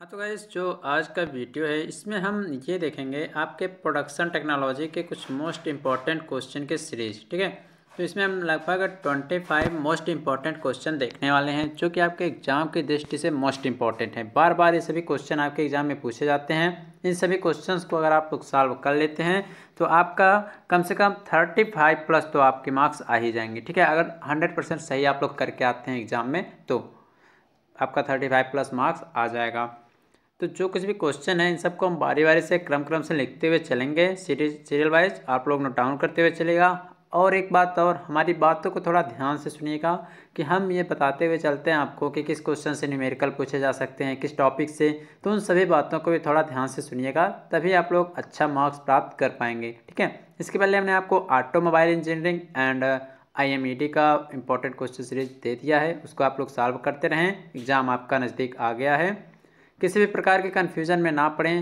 हाँ तो गाइज़ जो आज का वीडियो है इसमें हम ये देखेंगे आपके प्रोडक्शन टेक्नोलॉजी के कुछ मोस्ट इम्पॉर्टेंट क्वेश्चन के सीरीज ठीक है तो इसमें हम लगभग twenty five most important question देखने वाले हैं जो कि आपके एग्जाम की दृष्टि से मोस्ट इम्पॉर्टेंट है बार बार ये सभी क्वेश्चन आपके एग्जाम में पूछे जाते हैं इन सभी क्वेश्चन को अगर आप सॉल्व कर लेते हैं तो आपका कम से कम थर्टी फाइव प्लस तो आपके मार्क्स आ ही जाएंगे ठीक है अगर हंड्रेड परसेंट सही आप लोग करके आते हैं एग्ज़ाम में तो आपका थर्टी फाइव प्लस मार्क्स आ जाएगा तो जो कुछ भी क्वेश्चन है इन सबको हम बारी बारी से क्रम क्रम से लिखते हुए चलेंगे सीरीज सीरियल वाइज आप लोग नोट डाउन करते हुए चलेगा और एक बात और हमारी बातों को थोड़ा ध्यान से सुनिएगा कि हम ये बताते हुए चलते हैं आपको कि किस क्वेश्चन से न्यूमेरिकल पूछे जा सकते हैं किस टॉपिक से तो उन सभी बातों को भी थोड़ा ध्यान से सुनिएगा तभी आप लोग अच्छा मार्क्स प्राप्त कर पाएंगे ठीक है इसके पहले हमने आपको ऑटोमोबाइल इंजीनियरिंग एंड आई का इंपॉर्टेंट क्वेश्चन सीरीज दे दिया है उसको आप लोग सॉल्व करते रहें एग्ज़ाम आपका नज़दीक आ गया है किसी भी प्रकार के कन्फ्यूज़न में ना पड़ें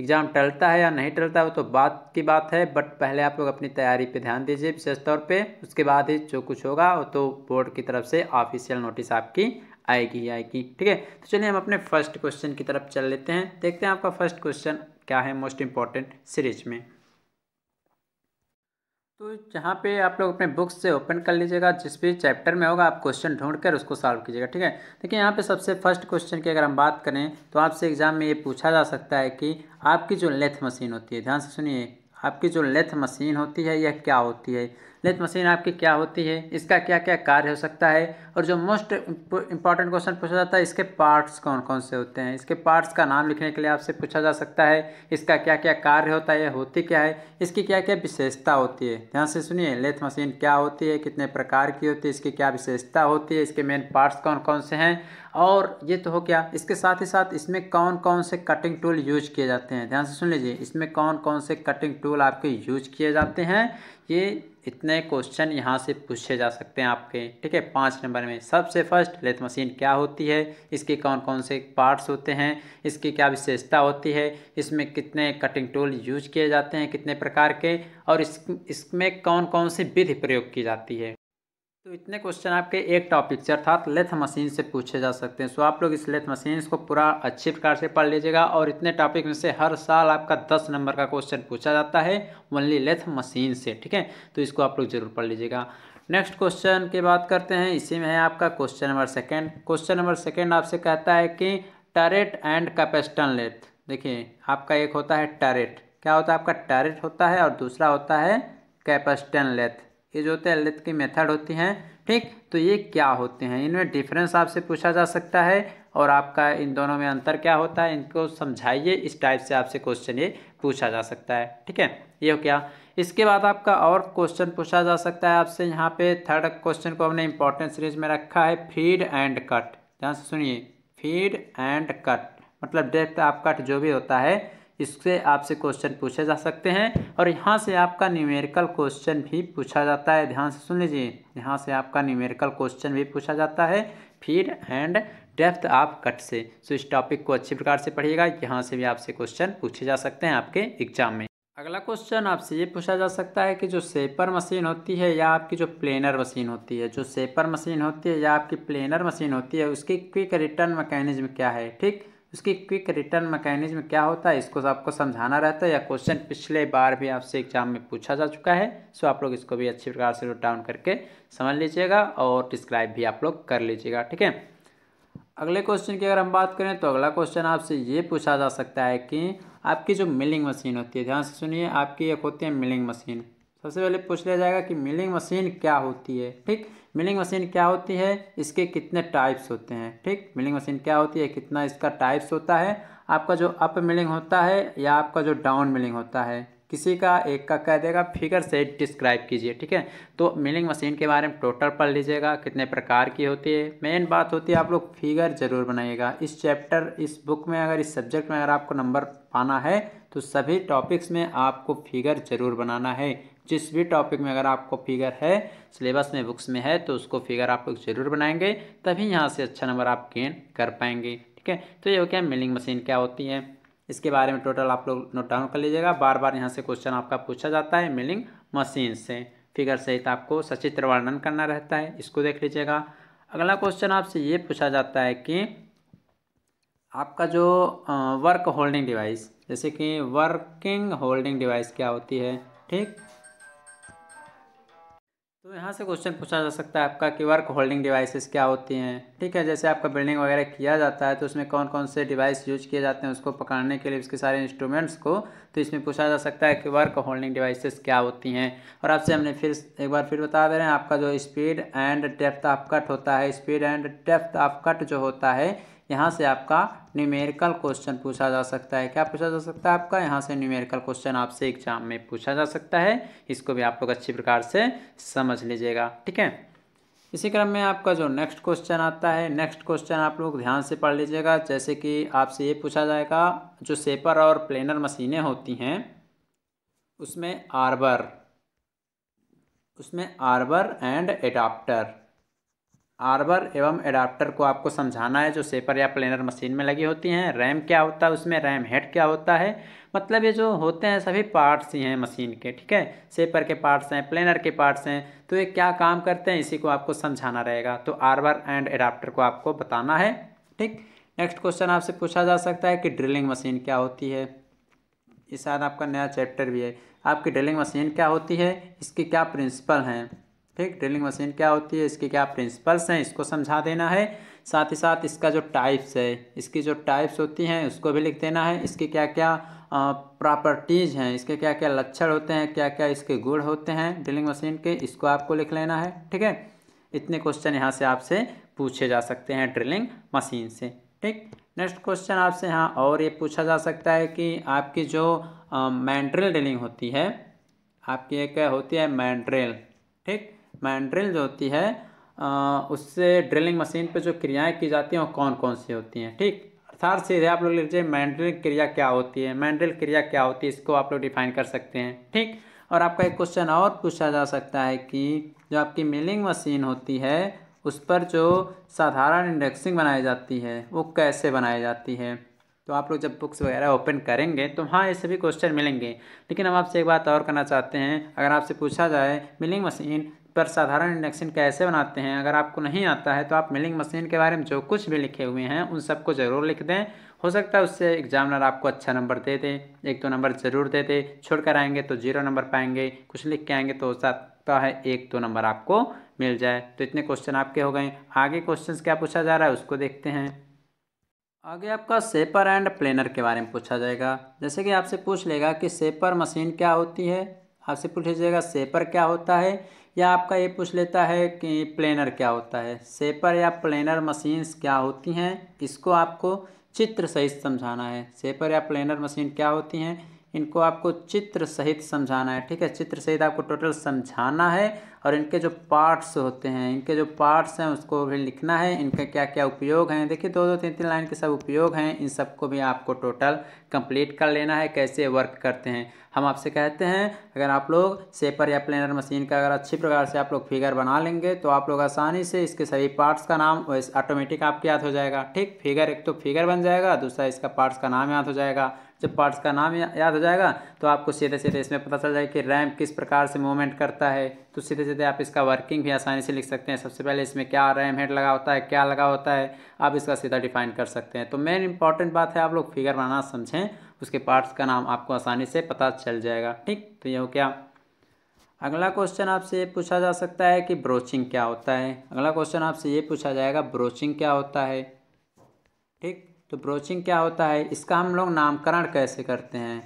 एग्ज़ाम टलता है या नहीं टलता है वो तो बात की बात है बट पहले आप लोग अपनी तैयारी पे ध्यान दीजिए विशेष तौर पे उसके बाद ही जो कुछ होगा वो तो बोर्ड की तरफ से ऑफिशियल नोटिस आपकी आएगी ही आएगी ठीक है तो चलिए हम अपने फर्स्ट क्वेश्चन की तरफ चल लेते हैं देखते हैं आपका फर्स्ट क्वेश्चन क्या है मोस्ट इम्पॉर्टेंट सीरीज में तो यहाँ पे आप लोग अपने बुक्स से ओपन कर लीजिएगा जिस भी चैप्टर में होगा आप क्वेश्चन ढूंढ कर उसको सॉल्व कीजिएगा ठीक है देखिए यहाँ पे सबसे फर्स्ट क्वेश्चन की अगर हम बात करें तो आपसे एग्ज़ाम में ये पूछा जा सकता है कि आपकी जो लेथ मशीन होती है ध्यान से सुनिए आपकी जो लेथ मशीन होती है यह क्या होती है लेथ मशीन आपकी क्या होती है इसका क्या क्या कार्य हो सकता है और जो मोस्ट इंपॉर्टेंट क्वेश्चन पूछा जाता है इसके पार्ट्स कौन कौन से होते हैं इसके पार्ट्स का नाम लिखने के लिए आपसे पूछा जा सकता है इसका क्या क्या कार्य होता है होती क्या है इसकी क्या क्या विशेषता होती है ध्यान से सुनिए लेथ मशीन क्या होती है कितने प्रकार की होती है इसकी क्या विशेषता होती है इसके मेन पार्ट्स कौन कौन से हैं और ये तो हो क्या इसके साथ ही साथ इसमें कौन कौन से कटिंग टूल यूज किए जाते हैं ध्यान से सुन लीजिए इसमें कौन कौन से कटिंग टूल आपके यूज किए जाते हैं ये इतने क्वेश्चन यहाँ से पूछे जा सकते हैं आपके ठीक है पाँच नंबर में सबसे फर्स्ट लेथ मशीन क्या होती है इसके कौन कौन से पार्ट्स होते हैं इसकी क्या विशेषता होती है इसमें कितने कटिंग टूल यूज किए जाते हैं कितने प्रकार के और इस इसमें कौन कौन सी विधि प्रयोग की जाती है तो इतने क्वेश्चन आपके एक टॉपिक से अर्थात लेथ मशीन से पूछे जा सकते हैं सो आप लोग इस लेथ मशीन को पूरा अच्छी प्रकार से पढ़ लीजिएगा और इतने टॉपिक में से हर साल आपका दस नंबर का क्वेश्चन पूछा जाता है ओनली लेथ मशीन से ठीक है तो इसको आप लोग जरूर पढ़ लीजिएगा नेक्स्ट क्वेश्चन की बात करते हैं इसी में है आपका question number second question number second आपसे कहता है कि टरेट एंड कैपेस्टन लेथ देखिए आपका एक होता है टरेट क्या होता है आपका टरेट होता है और दूसरा होता है कैपेस्टन लेथ ये जो होते हैं एलिथ की मेथड होती हैं ठीक तो ये क्या होते हैं इनमें डिफरेंस आपसे पूछा जा सकता है और आपका इन दोनों में अंतर क्या होता है इनको समझाइए इस टाइप से आपसे क्वेश्चन ये पूछा जा सकता है ठीक है ये हो क्या इसके बाद आपका और क्वेश्चन पूछा जा सकता है आपसे यहाँ पे थर्ड क्वेश्चन को हमने इंपॉर्टेंट सीरीज में रखा है फीड एंड कट ध्यान से सुनिए फीड एंड कट मतलब डेप्थ आप कट जो भी होता है इससे आपसे क्वेश्चन पूछे जा सकते हैं और यहाँ से आपका न्यूमेरिकल क्वेश्चन भी पूछा जाता है ध्यान से सुन लीजिए यहाँ से आपका न्यूमेरिकल क्वेश्चन भी पूछा जाता है feed and depth of cut से सो इस टॉपिक को अच्छी प्रकार से पढ़िएगा यहाँ से भी आपसे क्वेश्चन पूछे जा सकते हैं आपके एग्जाम में अगला क्वेश्चन आपसे ये पूछा जा सकता है कि जो सेपर मशीन होती है या आपकी जो प्लेनर मशीन होती है जो सेपर मशीन होती है या आपकी प्लेनर मशीन होती है उसकी क्विक रिटर्न मैकेनिज्म क्या है ठीक उसकी क्विक रिटर्न मैकेनिज्म क्या होता है इसको आपको समझाना रहता है या क्वेश्चन पिछले बार भी आपसे एग्जाम में पूछा जा चुका है सो आप लोग इसको भी अच्छी प्रकार से नोट डाउन करके समझ लीजिएगा और डिस्क्राइब भी आप लोग कर लीजिएगा ठीक है अगले क्वेश्चन की अगर हम बात करें तो अगला क्वेश्चन आपसे ये पूछा जा सकता है कि आपकी जो मिलिंग मशीन होती है ध्यान से सुनिए आपकी एक होती है मिलिंग मशीन सबसे पहले पूछ लिया जाएगा कि मिलिंग मशीन क्या होती है ठीक मिलिंग मशीन क्या होती है इसके कितने टाइप्स होते हैं ठीक मिलिंग मशीन क्या होती है कितना इसका टाइप्स होता है आपका जो अप मिलिंग होता है या आपका जो डाउन मिलिंग होता है किसी का एक का कह देगा फिगर से डिस्क्राइब कीजिए ठीक है तो मिलिंग मशीन के बारे में टोटल पढ़ लीजिएगा कितने प्रकार की होती है मेन बात होती है आप लोग फिगर ज़रूर बनाइएगा इस चैप्टर इस बुक में अगर इस सब्जेक्ट में अगर आपको नंबर पाना है तो सभी टॉपिक्स में आपको फिगर ज़रूर बनाना है जिस भी टॉपिक में अगर आपको फिगर है सिलेबस में बुक्स में है तो उसको फिगर आप लोग ज़रूर बनाएंगे तभी यहाँ से अच्छा नंबर आप गेन कर पाएंगे ठीक है तो ये हो क्या मिलिंग मशीन क्या होती है इसके बारे में टोटल आप लोग नोट डाउन कर लीजिएगा बार बार यहाँ से क्वेश्चन आपका पूछा जाता है मिलिंग मशीन से फिगर सहित आपको सचित्र वर्णन करना रहता है इसको देख लीजिएगा अगला क्वेश्चन आपसे ये पूछा जाता है कि आपका जो वर्क होल्डिंग डिवाइस जैसे कि वर्किंग होल्डिंग डिवाइस क्या होती है ठीक यहाँ से क्वेश्चन पूछा जा सकता है आपका कि वर्क होल्डिंग डिवाइसेस क्या होती हैं ठीक है जैसे आपका बिल्डिंग वगैरह किया जाता है तो उसमें कौन कौन से डिवाइस यूज किए जाते हैं उसको पकड़ने के लिए उसके सारे इंस्ट्रूमेंट्स को तो इसमें पूछा जा सकता है कि वर्क होल्डिंग डिवाइसेस क्या होती हैं और आपसे हमने फिर एक बार फिर बता दे रहे हैं आपका जो speed and depth of cut होता है speed and depth of cut जो होता है यहाँ से आपका न्यूमेरिकल क्वेश्चन पूछा जा सकता है क्या पूछा जा सकता है आपका यहाँ से न्यूमेरिकल क्वेश्चन आपसे एग्जाम में पूछा जा सकता है इसको भी आप लोग अच्छी प्रकार से समझ लीजिएगा ठीक है इसी क्रम में आपका जो नेक्स्ट क्वेश्चन आता है नेक्स्ट क्वेश्चन आप लोग ध्यान से पढ़ लीजिएगा जैसे कि आपसे ये पूछा जाएगा जो सेपर और प्लेनर मशीनें होती हैं उसमें आर्बर उसमें आर्बर एंड एडाप्टर आर्बर एवं एडाप्टर को आपको समझाना है जो सेपर या प्लेनर मशीन में लगी होती हैं रैम क्या होता है उसमें रैम हेड क्या होता है मतलब ये जो होते हैं सभी पार्ट्स ही हैं मशीन के ठीक है सेपर के पार्ट्स हैं प्लेनर के पार्ट्स हैं तो ये क्या काम करते हैं इसी को आपको समझाना रहेगा तो आर्बर एंड एडाप्टर को आपको बताना है ठीक नेक्स्ट क्वेश्चन आपसे पूछा जा सकता है कि ड्रिलिंग मशीन क्या होती है ये शायद आपका नया चैप्टर भी है आपकी ड्रिलिंग मशीन क्या होती है इसके क्या प्रिंसिपल हैं ठीक ड्रिलिंग मशीन क्या होती है इसके क्या प्रिंसिपल्स हैं इसको समझा देना है साथ ही साथ इसका जो टाइप्स है इसकी जो टाइप्स होती हैं उसको भी लिख देना है इसके क्या क्या प्रॉपर्टीज़ हैं इसके क्या क्या लक्षण होते हैं क्या क्या इसके गुण होते हैं ड्रिलिंग मशीन के इसको आपको लिख लेना है ठीक है इतने क्वेश्चन यहाँ से आपसे पूछे जा सकते हैं ड्रिलिंग मशीन से ठीक नेक्स्ट क्वेश्चन आपसे यहाँ और ये पूछा जा सकता है कि आपकी जो मैंड्रिल ड्रिलिंग होती है आपकी एक होती है मैंड्रिल ठीक मैंड्रिल जो होती है उससे ड्रिलिंग मशीन पे जो क्रियाएं की जाती हैं वो कौन कौन सी होती हैं ठीक अर्थात सीधे आप लोग लिख लीजिए मैंड्रिल क्रिया क्या होती है मैंड्रिल क्रिया क्या होती है इसको आप लोग डिफाइन कर सकते हैं ठीक और आपका एक क्वेश्चन और पूछा जा सकता है कि जो आपकी मिलिंग मशीन होती है उस पर जो साधारण इंडेक्सिंग बनाई जाती है वो कैसे बनाई जाती है तो आप लोग जब बुक्स वगैरह ओपन करेंगे तो हाँ ये सभी क्वेश्चन मिलेंगे लेकिन हम आपसे एक बात और करना चाहते हैं अगर आपसे पूछा जाए मिलिंग मशीन पर साधारण इंडक्शन कैसे बनाते हैं अगर आपको नहीं आता है तो आप मिलिंग मशीन के बारे में जो कुछ भी लिखे हुए हैं उन सबको ज़रूर लिख दें हो सकता है उससे एग्जामिनर आपको अच्छा नंबर दे दें एक तो नंबर ज़रूर दे दे छोड़ कर आएंगे तो जीरो नंबर पाएंगे कुछ लिख के आएंगे तो हो सकता है एक तो नंबर आपको मिल जाए तो इतने क्वेश्चन आपके हो गए आगे क्वेश्चन क्या पूछा जा रहा है उसको देखते हैं आगे आपका सेपर एंड प्लेनर के बारे में पूछा जाएगा जैसे कि आपसे पूछ लेगा कि सेपर मशीन क्या होती है आपसे पूछ लीजिएगा सेपर क्या होता है या आपका ये पूछ लेता है कि प्लेनर क्या होता है सेपर या प्लेनर मशीन्स क्या होती हैं इसको आपको चित्र सहित समझाना है सेपर या प्लेनर मशीन क्या होती हैं इनको आपको चित्र सहित समझाना है ठीक है चित्र सहित आपको टोटल समझाना है और इनके जो पार्ट्स होते हैं इनके जो पार्ट्स हैं उसको भी लिखना है इनके क्या क्या उपयोग हैं देखिए दो दो तीन तीन लाइन के सब उपयोग हैं इन सबको भी आपको टोटल कंप्लीट कर लेना है कैसे वर्क करते हैं हम आपसे कहते हैं अगर आप लोग सेपर या प्लेनर मशीन का अगर अच्छी प्रकार से आप लोग फिगर बना लेंगे तो आप लोग आसानी से इसके सभी पार्ट्स का नाम ऑटोमेटिक आपके याद हो जाएगा ठीक फिगर एक तो फिगर बन जाएगा दूसरा इसका पार्ट्स का नाम याद हो जाएगा जब पार्ट्स का नाम याद हो जाएगा तो आपको सीधे सीधे इसमें पता चल जाएगा कि रैम किस प्रकार से मूवमेंट करता है तो सीधे सीधे आप इसका वर्किंग भी आसानी से लिख सकते हैं सबसे पहले इसमें क्या रैम हेड लगा होता है क्या लगा होता है आप इसका सीधा डिफाइन कर सकते हैं तो मेन इंपॉर्टेंट बात है आप लोग फिगर बनाना समझें उसके पार्ट्स का नाम आपको आसानी से पता चल जाएगा ठीक तो ये हो क्या अगला क्वेश्चन आपसे ये पूछा जा सकता है कि ब्रोचिंग क्या होता है अगला क्वेश्चन आपसे ये पूछा जाएगा ब्रोचिंग क्या होता है ठीक तो ब्रोचिंग क्या होता है इसका हम लोग नामकरण कैसे करते हैं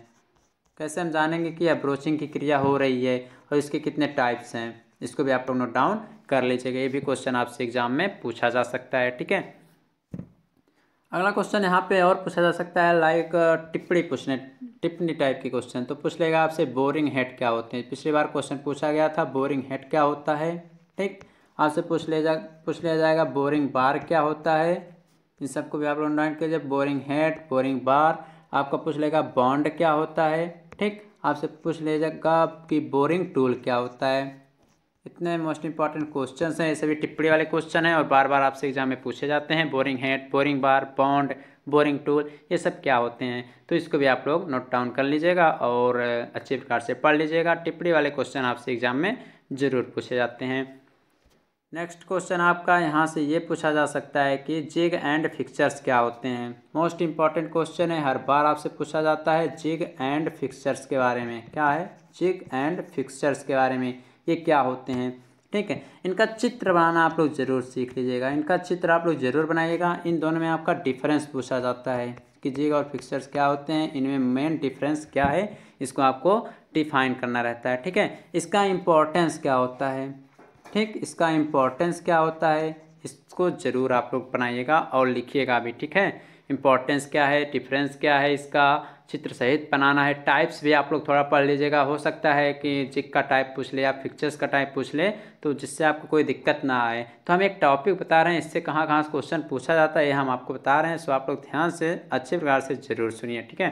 कैसे हम जानेंगे कि यह ब्रोचिंग की क्रिया हो रही है और इसके कितने टाइप्स हैं इसको भी आप लोग नोट डाउन कर लीजिएगा ये भी क्वेश्चन आपसे एग्जाम में पूछा जा सकता है ठीक है अगला क्वेश्चन यहाँ पे और पूछा जा सकता है लाइक uh, टिप्पणी पूछने टिप्पणी टाइप के क्वेश्चन तो पूछ लेगा आपसे बोरिंग हेड क्या होते हैं पिछली बार क्वेश्चन पूछा गया था बोरिंग हेड क्या होता है ठीक आपसे पूछ ले जा पूछ लिया जाएगा बोरिंग बार क्या होता है इन सबको भी आप लोग नोट कीजिए बोरिंग हेड बोरिंग बार आपका पूछ लेगा बॉन्ड क्या होता है ठीक आपसे पूछ लीजिएगा कि बोरिंग टूल क्या होता है इतने मोस्ट इंपॉर्टेंट क्वेश्चन हैं ये सभी टिप्पणी वाले क्वेश्चन हैं और बार बार आपसे एग्जाम में पूछे जाते हैं boring head boring bar bond boring tool ये सब क्या होते हैं तो इसको भी आप लोग नोट डाउन कर लीजिएगा और अच्छे प्रकार से पढ़ लीजिएगा टिप्पणी वाले क्वेश्चन आपसे एग्जाम में ज़रूर पूछे जाते हैं नेक्स्ट क्वेश्चन आपका यहाँ से ये पूछा जा सकता है कि जिग एंड फिक्चर्स क्या होते हैं मोस्ट इंपॉर्टेंट क्वेश्चन है हर बार आपसे पूछा जाता है जिग एंड फिक्चर्स के बारे में क्या है जिग एंड फिक्चर्स के बारे में ये क्या होते हैं ठीक है इनका चित्र बनाना आप लोग ज़रूर सीख लीजिएगा इनका चित्र आप लोग ज़रूर बनाइएगा इन दोनों में आपका डिफरेंस पूछा जाता है कि जिग और फिक्सर्स क्या होते हैं इनमें मेन डिफरेंस क्या है इसको आपको डिफाइन करना रहता है ठीक है इसका इम्पोर्टेंस क्या होता है ठीक इसका इम्पोर्टेंस क्या होता है इसको ज़रूर आप लोग बनाइएगा और लिखिएगा भी ठीक है इम्पोर्टेंस क्या है डिफरेंस क्या है इसका चित्र सहित बनाना है टाइप्स भी आप लोग थोड़ा पढ़ लीजिएगा हो सकता है कि जिक का टाइप पूछ ले या पिक्चर्स का टाइप पूछ ले तो जिससे आपको कोई दिक्कत ना आए तो हम एक टॉपिक बता रहे हैं इससे कहाँ कहाँ से क्वेश्चन पूछा जाता है ये हम आपको बता रहे हैं सो आप लोग ध्यान से अच्छे प्रकार से ज़रूर सुनिए ठीक है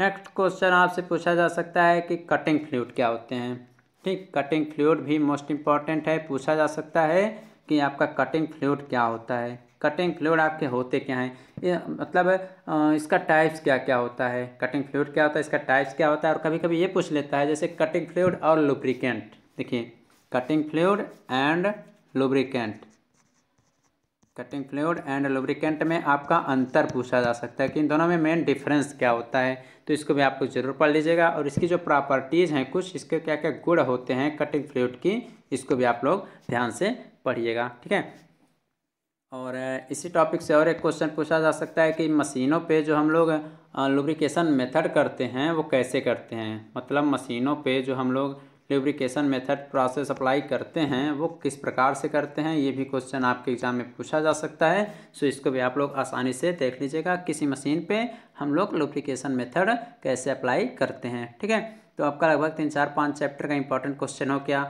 नेक्स्ट क्वेश्चन आपसे पूछा जा सकता है कि कटिंग फ्लूट क्या होते हैं ठीक कटिंग फ्लूड भी मोस्ट इम्पॉर्टेंट है पूछा जा सकता है कि आपका कटिंग फ्लूड क्या होता है कटिंग फ्लूड आपके होते क्या हैं ये मतलब इसका टाइप्स क्या क्या होता है कटिंग फ्लूड क्या होता है इसका टाइप्स क्या होता है और कभी कभी ये पूछ लेता है जैसे कटिंग फ्लूड और लुब्रिकेंट देखिए cutting fluid and lubricant cutting fluid and lubricant में आपका अंतर पूछा जा सकता है कि इन दोनों में मेन डिफरेंस क्या होता है तो इसको भी आपको जरूर पढ़ लीजिएगा और इसकी जो प्रॉपर्टीज़ हैं कुछ इसके क्या क्या गुण होते हैं कटिंग फ्लूड की इसको भी आप लोग ध्यान से पढ़िएगा ठीक है और इसी टॉपिक से और एक क्वेश्चन पूछा जा सकता है कि मशीनों पर जो हम लोग लुब्रिकेशन मेथड करते हैं वो कैसे करते हैं मतलब मशीनों पर जो हम लोग लेब्रिकेशन मेथड प्रोसेस अप्लाई करते हैं वो किस प्रकार से करते हैं ये भी क्वेश्चन आपके एग्ज़ाम में पूछा जा सकता है सो इसको भी आप लोग आसानी से देख लीजिएगा किसी मशीन पर हम लोग लेब्रिकेशन मेथड कैसे अप्लाई करते हैं ठीक है तो आपका लगभग तीन चार पाँच चैप्टर का इंपॉर्टेंट क्वेश्चन हो क्या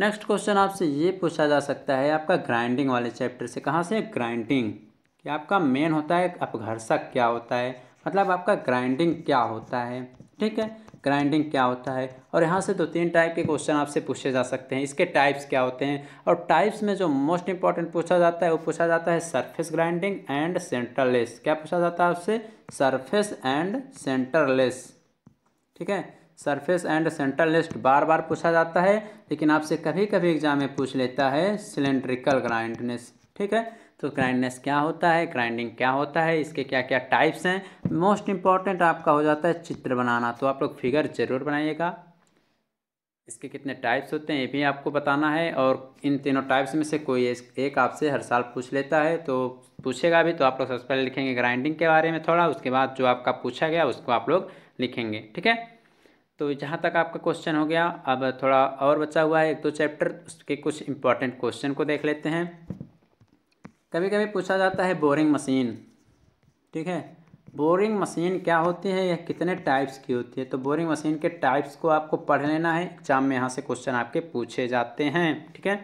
नेक्स्ट क्वेश्चन आपसे ये पूछा जा सकता है आपका ग्राइंडिंग वाले चैप्टर से कहाँ से ग्राइंडिंग कि आपका मेन होता है अपघर्षक क्या होता है मतलब आपका ग्राइंडिंग क्या होता है ठीक है ग्राइंडिंग क्या होता है और यहाँ से दो तीन टाइप के क्वेश्चन आपसे पूछे जा सकते हैं इसके टाइप्स क्या होते हैं और टाइप्स में जो मोस्ट इंपॉर्टेंट पूछा जाता है वो पूछा जाता है सरफेस ग्राइंडिंग एंड सेंटरलेस क्या पूछा जाता है आपसे सरफेस एंड सेंटरलेस ठीक है सरफेस एंड सेंट्रल लिस्ट बार बार पूछा जाता है लेकिन आपसे कभी कभी एग्जाम में पूछ लेता है सिलेंड्रिकल ग्राइंडनेस ठीक है तो ग्राइंडनेस क्या होता है ग्राइंडिंग क्या होता है इसके क्या क्या टाइप्स हैं मोस्ट इम्पॉर्टेंट आपका हो जाता है चित्र बनाना तो आप लोग फिगर ज़रूर बनाइएगा इसके कितने टाइप्स होते हैं ये भी आपको बताना है और इन तीनों टाइप्स में से कोई एक आपसे हर साल पूछ लेता है तो पूछेगा भी तो आप लोग सबसे पहले लिखेंगे ग्राइंडिंग के बारे में थोड़ा उसके बाद जो आपका पूछा गया उसको आप लोग लिखेंगे ठीक है तो जहाँ तक आपका क्वेश्चन हो गया अब थोड़ा और बचा हुआ है एक दो चैप्टर उसके कुछ इंपॉर्टेंट क्वेश्चन को देख लेते हैं कभी कभी पूछा जाता है बोरिंग मशीन ठीक है बोरिंग मशीन क्या होती है या कितने टाइप्स की होती है तो बोरिंग मशीन के टाइप्स को आपको पढ़ लेना है एग्जाम में यहाँ से क्वेश्चन आपके पूछे जाते हैं ठीक है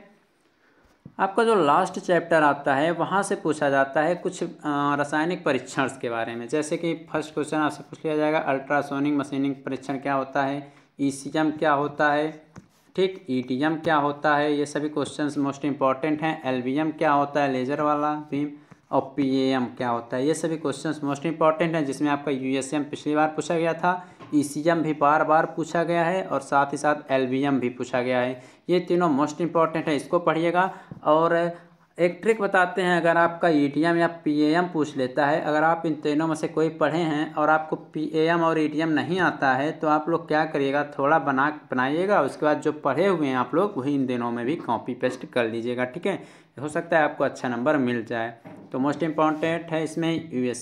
आपका जो लास्ट चैप्टर आता है वहाँ से पूछा जाता है कुछ रासायनिक परीक्षण के बारे में जैसे कि फर्स्ट क्वेश्चन आपसे पूछ लिया जाएगा अल्ट्रासोनिक मशीनिंग परीक्षण क्या होता है ई e क्या होता है ठीक ई e क्या होता है ये सभी क्वेश्चंस मोस्ट इंपॉर्टेंट हैं एल क्या होता है लेजर वाला बीम और पी क्या होता है ये सभी क्वेश्चंस मोस्ट इंपॉर्टेंट हैं जिसमें आपका यू पिछली बार पूछा गया था ई e भी बार बार पूछा गया है और साथ ही साथ एल भी पूछा गया है ये तीनों मोस्ट इंपॉर्टेंट है इसको पढ़िएगा और एक ट्रिक बताते हैं अगर आपका ई e या पी पूछ लेता है अगर आप इन तीनों में से कोई पढ़े हैं और आपको पी और ई e नहीं आता है तो आप लोग क्या करिएगा थोड़ा बना बनाइएगा उसके बाद जो पढ़े हुए हैं आप लोग वही इन दिनों में भी कॉपी पेस्ट कर लीजिएगा ठीक है हो सकता है आपको अच्छा नंबर मिल जाए तो मोस्ट इम्पॉर्टेंट है इसमें यू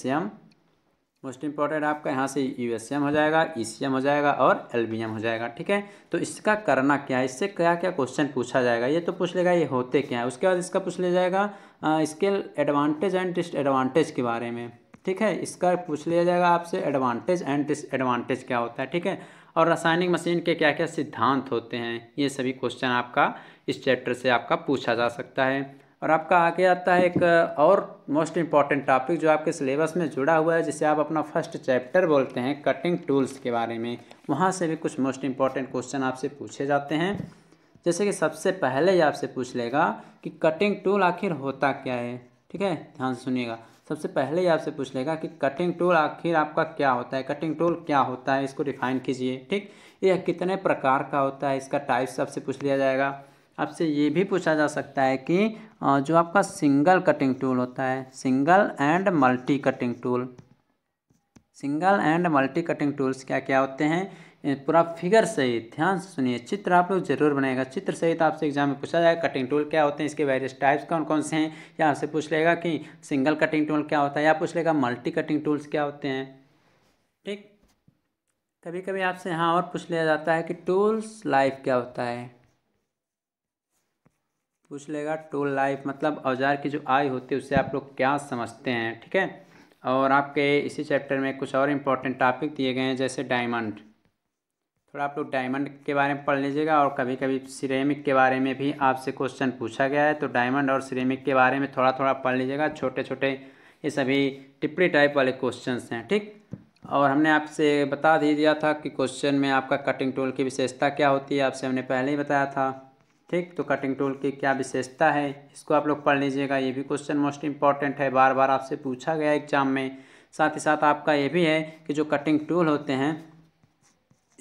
मोस्ट इंपॉर्टेंट आपका यहाँ से यूएसएम हो जाएगा ई e हो जाएगा और एलबीएम हो जाएगा ठीक है तो इसका करना क्या है इससे क्या क्या क्वेश्चन पूछा जाएगा ये तो पूछ लेगा ये होते क्या है उसके बाद इसका पूछ लिया जाएगा इसके एडवांटेज एंड डिसएडवांटेज के बारे में ठीक है इसका पूछ लिया जाएगा आपसे एडवांटेज एंड डिसएडवांटेज क्या होता है ठीक है और रासायनिक मशीन के क्या क्या सिद्धांत होते हैं ये सभी क्वेश्चन आपका इस चैप्टर से आपका पूछा जा सकता है और आपका आगे आता है एक और मोस्ट इम्पॉर्टेंट टॉपिक जो आपके सिलेबस में जुड़ा हुआ है जिसे आप अपना फर्स्ट चैप्टर बोलते हैं कटिंग टूल्स के बारे में वहाँ से भी कुछ मोस्ट इम्पॉर्टेंट क्वेश्चन आपसे पूछे जाते हैं जैसे कि सबसे पहले ये आपसे पूछ लेगा कि कटिंग टूल आखिर होता क्या है ठीक है ध्यान सुनिएगा सबसे पहले ये आपसे पूछ लेगा कि कटिंग टूल आखिर आपका क्या होता है कटिंग टूल क्या होता है इसको डिफाइन कीजिए ठीक यह कितने प्रकार का होता है इसका टाइप्स आपसे पूछ लिया जाएगा आपसे ये भी पूछा जा सकता है कि जो आपका सिंगल कटिंग टूल होता है single and multi cutting tool single and multi cutting tools क्या क्या होते हैं पूरा फिगर सहित ध्यान से सुनिए चित्र आप लोग जरूर बनाएगा चित्र सहित आपसे एग्जाम में पूछा जाएगा कटिंग टूल क्या होते हैं इसके वेरियस टाइप्स कौन कौन से हैं या आपसे पूछ लेगा कि सिंगल कटिंग टूल क्या होता है या पूछ लेगा मल्टी कटिंग टूल्स क्या होते हैं ठीक कभी कभी आपसे यहाँ और पूछ लिया जाता है कि टूल्स लाइफ क्या होता है पूछ लेगा टूल लाइफ मतलब औजार की जो आय होती है उससे आप लोग क्या समझते हैं ठीक है और आपके इसी चैप्टर में कुछ और इम्पोर्टेंट टॉपिक दिए गए हैं जैसे डायमंड थोड़ा आप लोग डायमंड के बारे में पढ़ लीजिएगा और कभी कभी सिरेमिक के बारे में भी आपसे क्वेश्चन पूछा गया है तो डायमंड और सिरेमिक के बारे में थोड़ा थोड़ा पढ़ लीजिएगा छोटे छोटे ये सभी टिप्पणी टाइप वाले क्वेश्चन हैं ठीक और हमने आपसे बता दिया था कि क्वेश्चन में आपका कटिंग टूल की विशेषता क्या होती है आपसे हमने पहले ही बताया था ठीक तो कटिंग टूल की क्या विशेषता है इसको आप लोग पढ़ लीजिएगा ये भी क्वेश्चन मोस्ट इंपॉर्टेंट है बार बार आपसे पूछा गया एग्जाम में साथ ही साथ आपका ये भी है कि जो कटिंग टूल होते हैं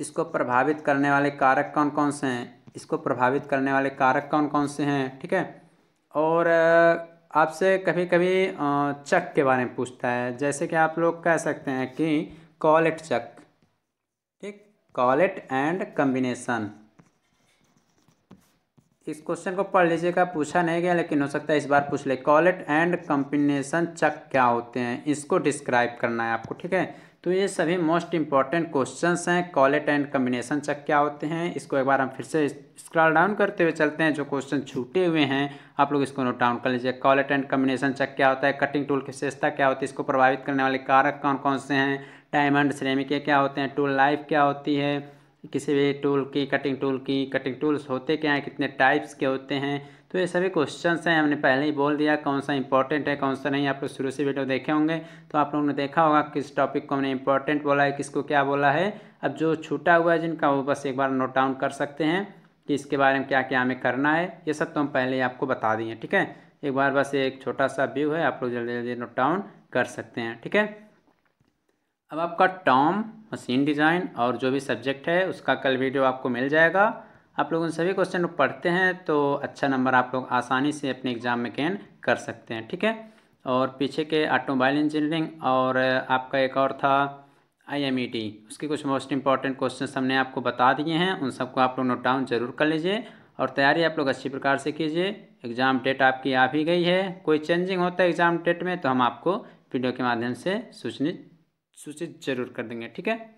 इसको प्रभावित करने वाले कारक कौन कौन से हैं इसको प्रभावित करने वाले कारक कौन कौन से हैं ठीक है और आपसे कभी कभी चक के बारे में पूछता है जैसे कि आप लोग कह सकते हैं कि कॉलेट चक ठीक कॉलेट एंड कम्बिनेसन इस क्वेश्चन को पढ़ लीजिएगा पूछा नहीं गया लेकिन हो सकता है इस बार पूछ ले कॉलेट एंड कम्बिनेशन चक क्या होते हैं इसको डिस्क्राइब करना है आपको ठीक है तो ये सभी मोस्ट इंपॉर्टेंट क्वेश्चंस हैं कॉलेट एंड कम्बिनेशन चक क्या होते हैं इसको एक बार हम फिर से स्क्रॉल डाउन करते हुए चलते हैं जो क्वेश्चन छूटे हुए हैं आप लोग इसको नोट डाउन कर लीजिए कॉलेट एंड कम्बिनेशन चक क्या होता है कटिंग टूल की विशेषता क्या होती है इसको प्रभावित करने वाले कारक कौन कौन से हैं डायमंड श्रेमिके क्या होते हैं टूल लाइफ क्या होती है किसी भी टूल की कटिंग टूल की कटिंग टूल्स होते क्या हैं कितने टाइप्स के होते हैं तो ये सभी क्वेश्चन हैं हमने पहले ही बोल दिया कौन सा इंपॉर्टेंट है कौन सा नहीं आप लोग शुरू से वीडियो देखे होंगे तो आप लोगों ने देखा होगा किस टॉपिक को हमने इंपॉर्टेंट बोला है किसको क्या बोला है अब जो छूटा हुआ है जिनका वो बस एक बार नोट डाउन कर सकते हैं कि इसके बारे में क्या क्या हमें करना है ये सब तो हम पहले ही आपको बता दिए ठीक है एक बार बस एक छोटा सा व्यू है आप लोग जल्दी जल्दी नोट डाउन कर सकते हैं ठीक है अब आपका टॉम मशीन डिज़ाइन और जो भी सब्जेक्ट है उसका कल वीडियो आपको मिल जाएगा आप लोग उन सभी क्वेश्चन को पढ़ते हैं तो अच्छा नंबर आप लोग आसानी से अपने एग्ज़ाम में गेन कर सकते हैं ठीक है और पीछे के ऑटोमोबाइल इंजीनियरिंग और आपका एक और था आईएमईटी उसके कुछ मोस्ट इंपॉर्टेंट क्वेश्चन हमने आपको बता दिए हैं उन सबको आप लोग नोट डाउन जरूर कर लीजिए और तैयारी आप लोग अच्छी प्रकार से कीजिए एग्ज़ाम डेट आपकी आ भी गई है कोई चेंजिंग होता है एग्ज़ाम डेट में तो हम आपको वीडियो के माध्यम से सूचनित सूचित जरूर कर देंगे ठीक है